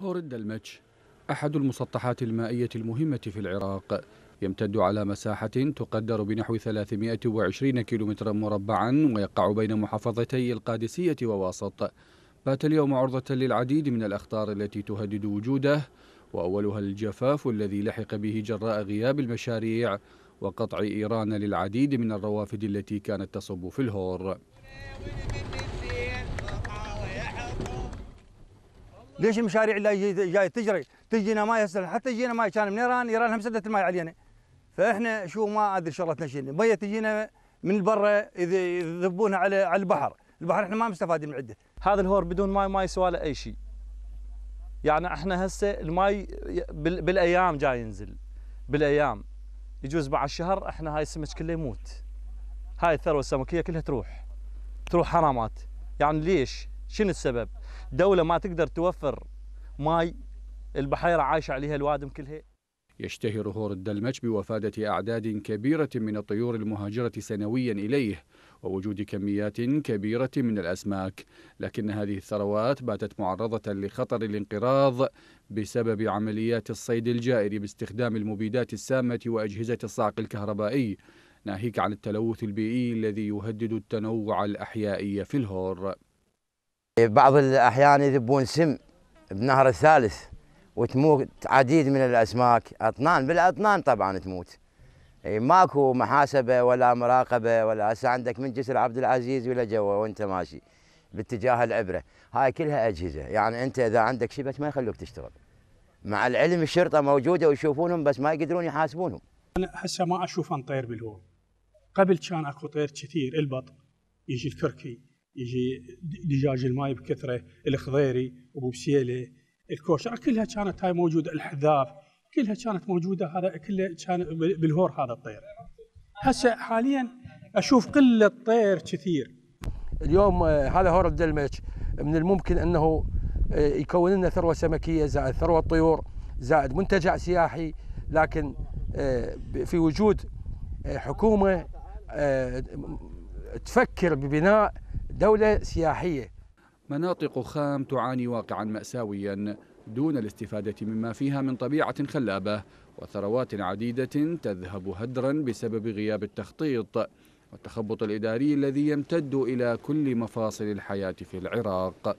هورد المتش أحد المسطحات المائية المهمة في العراق يمتد على مساحة تقدر بنحو 320 كيلومترا مربعا ويقع بين محافظتي القادسية وواسط بات اليوم عرضة للعديد من الأخطار التي تهدد وجوده وأولها الجفاف الذي لحق به جراء غياب المشاريع وقطع إيران للعديد من الروافد التي كانت تصب في الهور ليش المشاريع اللي جاي تجري تجينا ماي هسه حتى يجينا ماي كان من ايران ايران هم سدت الماي علينا فاحنا شو ما ادري شغلتنا شنو ميه تجينا من برا يذبونها على على البحر البحر احنا ما مستفادين من عده هذا الهور بدون ماي ما يسوى له اي شيء يعني احنا هسه الماي بالايام جاي ينزل بالايام يجوز بعد الشهر احنا هاي السمك كله يموت هاي الثروه السمكيه كلها تروح تروح حرامات يعني ليش شنو السبب؟ دولة ما تقدر توفر ماي البحيرة عايشة عليها الوادم كلها يشتهر هور الدلمج بوفادة أعداد كبيرة من الطيور المهاجرة سنويا إليه ووجود كميات كبيرة من الأسماك لكن هذه الثروات باتت معرضة لخطر الانقراض بسبب عمليات الصيد الجائر باستخدام المبيدات السامة وأجهزة الصعق الكهربائي ناهيك عن التلوث البيئي الذي يهدد التنوع الأحيائي في الهور إيه، بعض الأحيان يذبون سم بنهر الثالث وتموت عديد من الأسماك أطنان بالأطنان طبعا تموت اي ماكو محاسبة ولا مراقبة ولا هسه عندك من جسر عبد العزيز ولا جوا وانت ماشي باتجاه العبرة هاي كلها أجهزة يعني أنت إذا عندك شبك ما يخلوك تشتغل مع العلم الشرطة موجودة ويشوفونهم بس ما يقدرون يحاسبونهم أنا هسه ما أشوف طير بالهواء قبل كان أكو طير كثير البط يجي الكركي يجي دجاج الماي بكثره الخضيري ابو بسيله الكوشر كلها كانت هاي موجوده الحذاف كلها كانت موجوده هذا كله كان بالهور هذا الطير هسه حاليا اشوف قله طير كثير اليوم آه، هذا هور الدلمج من الممكن انه آه، يكون لنا ثروه سمكيه زائد ثروه طيور زائد منتجع سياحي لكن آه، في وجود حكومه تفكر ببناء دولة سياحية مناطق خام تعاني واقعا مأساويا دون الاستفادة مما فيها من طبيعة خلابة وثروات عديدة تذهب هدرا بسبب غياب التخطيط والتخبط الإداري الذي يمتد إلى كل مفاصل الحياة في العراق